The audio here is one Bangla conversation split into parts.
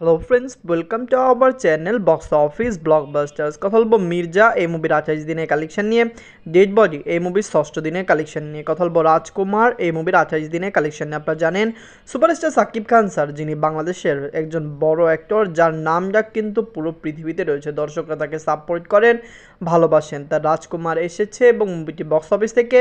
hello friends welcome to our channel box office blockbusters কথা বলবো মির্জা এই মুভির আঠাশ দিনের কালেকশন নিয়ে ডেড বডি এই মুভির ষষ্ঠ দিনের কালেকশন নিয়ে কথা বলবো রাজকুমার এই মুভির আঠাশ দিনের কালেকশন নিয়ে আপনারা জানেন সুপারস্টার সাকিব খান স্যার যিনি বাংলাদেশের একজন বড় অ্যাক্টর যার নামটা কিন্তু পুরো পৃথিবীতে রয়েছে দর্শকরা তাকে সাপোর্ট করেন ভালোবাসেন তার রাজকুমার এসেছে এবং মুভিটি বক্স অফিস থেকে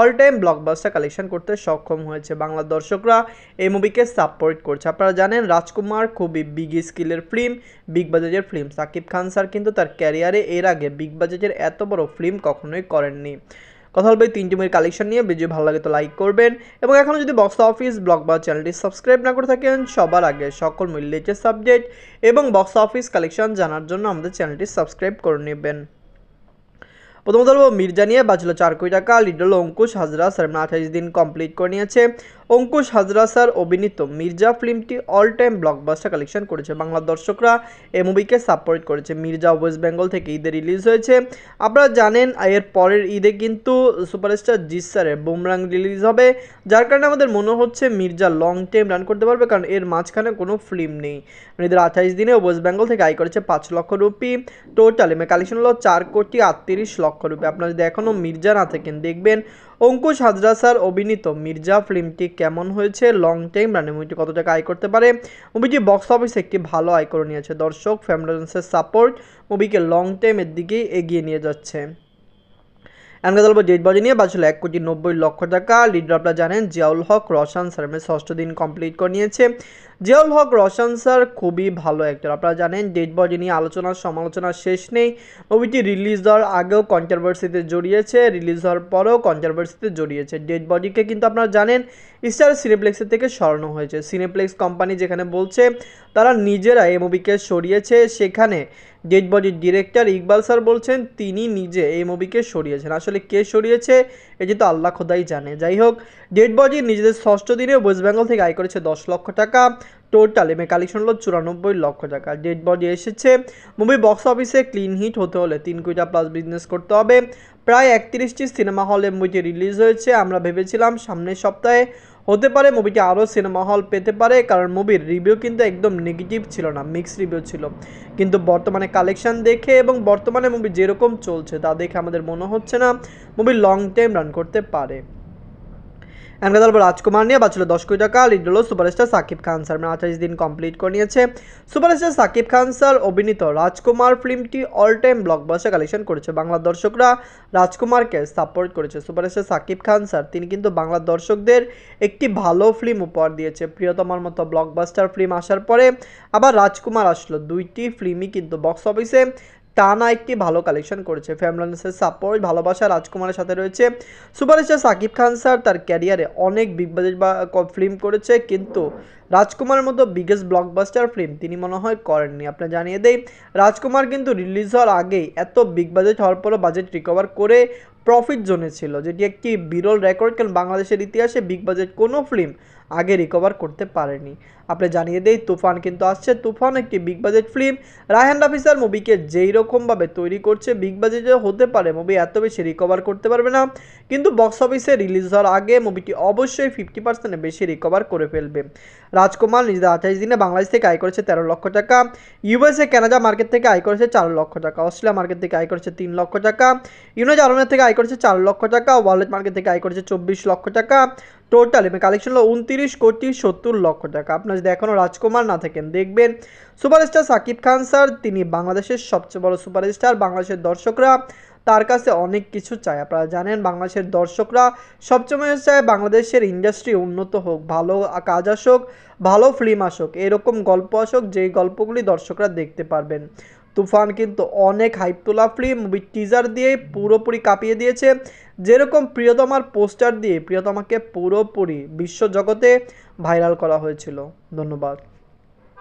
অল টাইম ব্লকবাস্টার কালেকশন করতে সক্ষম হয়েছে বাংলা দর্শকরা এই মুভিকে সাপোর্ট করছে আপনারা জানেন রাজকুমার খুবই বিগ স্কিলের ফিল্ম বিগ বাজেটের ফিল্ম সাকিব খান স্যার কিন্তু তার ক্যারিয়ারে এর আগে বিগ বাজেটের এত বড় ফিল্ম কখনোই করেননি কথা হবে তিনটি মুভির কালেকশন নিয়ে ভিডিও ভালো লাগে তো লাইক করবেন এবং এখনও যদি বক্স অফিস ব্লগ বা চ্যানেলটি সাবস্ক্রাইব না করে থাকেন সবার আগে সকল মূল্যের লেটেস্ট সাবজেক্ট এবং বক্স অফিস কালেকশন জানার জন্য আমাদের চ্যানেলটি সাবস্ক্রাইব করে নেবেন প্রথমত বলবো মির্জা নিয়ে বাঁচলো চার কোটি টাকা লিডল অঙ্কুশ হাজরা সারমনা আঠাইশ দিন কমপ্লিট করে নিয়েছে অঙ্কুশ হাজরা স্যার অভিনীত মির্জা ফিল্মটি অল টাইম ব্লকবাস্টার কালেকশন করেছে বাংলার দর্শকরা এই মুভিকে সাপোর্ট করেছে মির্জা ওয়েস্ট বেঙ্গল থেকে ঈদে রিলিজ হয়েছে আপনারা জানেন এর পরের ঈদে কিন্তু সুপারস্টার জিৎ স্যারের বুমরাং রিলিজ হবে যার কারণে আমাদের মনে হচ্ছে মির্জা লং টাইম রান করতে পারবে কারণ এর মাঝখানে কোনো ফিল্ম নেই নিজেদের আঠাইশ দিনে ওয়েস্ট বেঙ্গল থেকে আয় করেছে পাঁচ লক্ষ রুপি টোটাল এম কালেকশন হলো চার কোটি আটত্রিশ লক্ষ রুপি আপনারা যদি এখনও মির্জা না থাকেন দেখবেন অঙ্কুশ হাজরা স্যার অভিনীত মির্জা ফিল্মটি কেমন হয়েছে লং টাইম রানে মুভিটি কত টাকা আয় করতে পারে মুভিটি বক্স অফিসে একটি ভালো আয় করে নিয়েছে দর্শক ফ্যামিলি সাপোর্ট মুভিকে লং টাইমের দিকেই এগিয়ে নিয়ে যাচ্ছে আমরা দলব জেট বাজি নিয়ে বাজছিল এক কোটি নব্বই লক্ষ টাকা লিডার আপনারা জানেন জিয়াউল হক রশান স্যার ষষ্ঠ দিন কমপ্লিট করে নিয়েছে জিয়াউল হক রশান স্যার খুবই ভালো অ্যাক্টর আপনারা জানেন ডেড বডি নিয়ে আলোচনা সমালোচনা শেষ নেই মুভিটি রিলিজ হওয়ার আগেও কন্ট্রোভার্সিতে জড়িয়েছে রিলিজ হওয়ার পরেও কন্ট্রোভার্সিতে জড়িয়েছে ডেড বডিকে কিন্তু আপনারা জানেন স্টার সিনেপ্লেক্সের থেকে সরানো হয়েছে সিনেপ্লেক্স কোম্পানি যেখানে বলছে তারা নিজেরা এই মুভিকে সরিয়েছে সেখানে ডেড বডির ডিরেক্টর ইকবাল স্যার বলছেন তিনি নিজে এই মুভিকে সরিয়েছেন আসলে কে সরিয়েছে এটি তো আল্লাহ খোদাই জানে যাই হোক ডেড বডি নিজেদের ষষ্ঠ দিনে ওয়েস্ট বেঙ্গল থেকে আয় করেছে দশ লক্ষ টাকা টোটাল এমএ কালেকশন হলো চুরানব্বই লক্ষ টাকা ডেড বডি এসেছে মুভি বক্স অফিসে ক্লিন হিট হতে হলে তিন কুইটা প্লাস বিজনেস করতে হবে প্রায় একত্রিশটি সিনেমা হলে মুভিটি রিলিজ হয়েছে আমরা ভেবেছিলাম সামনের সপ্তাহে হতে পারে মুভিটি আরও সিনেমা হল পেতে পারে কারণ মুভির রিভিউ কিন্তু একদম নেগেটিভ ছিল না মিক্স রিভিউ ছিল কিন্তু বর্তমানে কালেকশন দেখে এবং বর্তমানে মুভি যেরকম চলছে তা দেখে আমাদের মনে হচ্ছে না মুভি লং টাইম রান করতে পারে এনকাদাল রাজকুমার নিয়ে বাঁচল দশ কোটি টাকা লিড হলো সুপারস্টার সাকিব খান স্যার মানে আঠাশ দিন কমপ্লিট করে নিয়েছে সুপারস্টার সাকিব খান স্যার অভিনীত রাজকুমার ফিল্মটি অল টাইম ব্লকবাস্টার কালেকশন করেছে বাংলা দর্শকরা রাজকুমারকে সাপোর্ট করেছে সুপারস্টার সাকিব খান স্যার তিনি কিন্তু বাংলা দর্শকদের একটি ভালো ফিল্ম উপহার দিয়েছে প্রিয়তমার মতো ব্লকবাস্টার ফিল্ম আসার পরে আবার রাজকুমার আসলো দুইটি ফিল্মই কিন্তু বক্স অফিসে টানা একটি ভালো কালেকশন করেছে ফ্যামলান্সের সাপোর্ট ভালোবাসা রাজকুমারের সাথে রয়েছে সুপারস্টার সাকিব খান স্যার তার ক্যারিয়ারে অনেক বিগ বাজেট বা ফিল্ম করেছে কিন্তু রাজকুমারের মতো বিগেস্ট ব্লকবাস্টার ফিল্ম তিনি মনে হয় করেননি আপনার জানিয়ে দেই রাজকুমার কিন্তু রিলিজ হওয়ার আগেই এত বিগ বাজেট হওয়ার পরও বাজেট রিকভার করে প্রফিট জোনে ছিল যেটি একটি বিরল রেকর্ড কারণ বাংলাদেশের ইতিহাসে বিগ বাজেট কোনো ফিল্ম আগে রিকভার করতে পারেনি আপনি জানিয়ে দেই তুফান কিন্তু আসছে তুফান একটি বিগ বাজেট ফিল্ম রায়হান রাফিসার মুভিকে যেই রকমভাবে তৈরি করছে বিগ বাজেটে হতে পারে মুভি এত বেশি রিকভার করতে পারবে না কিন্তু বক্স অফিসে রিলিজ হওয়ার আগে মুভিটি অবশ্যই ফিফটি পার্সেন্টে বেশি রিকভার করে ফেলবে রাজকুমার নিজেদের আঠাশ দিনে বাংলাদেশ থেকে আয় করেছে তেরো লক্ষ টাকা ইউএসএ কানাডা মার্কেট থেকে আয় করেছে চার লক্ষ টাকা অস্ট্রেলিয়া মার্কেট থেকে আয় করেছে তিন লক্ষ টাকা ইউনাইটেড আরবের থেকে আয় করেছে চার লক্ষ টাকা ওয়ালেট মার্কেট থেকে আয় করেছে চব্বিশ লক্ষ টাকা টোটাল এবং কালেকশন হলো উনত্রিশ কোটি সত্তর লক্ষ টাকা আপনার মানুষ দেখানো রাজকুমার না থাকেন দেখবেন সুপারস্টার সাকিব খান স্যার তিনি বাংলাদেশের সবচেয়ে বড় সুপারস্টার বাংলাদেশের দর্শকরা তার কাছে অনেক কিছু চায় আপনারা জানেন বাংলাদেশের দর্শকরা সবসময় চায় বাংলাদেশের ইন্ডাস্ট্রি উন্নত হোক ভালো কাজ আসুক ভালো ফিল্ম আসুক এরকম গল্প আসুক যেই গল্পগুলি দর্শকরা দেখতে পারবেন তুফান কিন্তু অনেক হাইপ তোলা ফিল্ম মুভির টিজার দিয়ে পুরোপুরি কাঁপিয়ে দিয়েছে যেরকম প্রিয়তমার পোস্টার দিয়ে প্রিয়তমাকে পুরোপুরি বিশ্বজগতে ভাইরাল করা হয়েছিল ধন্যবাদ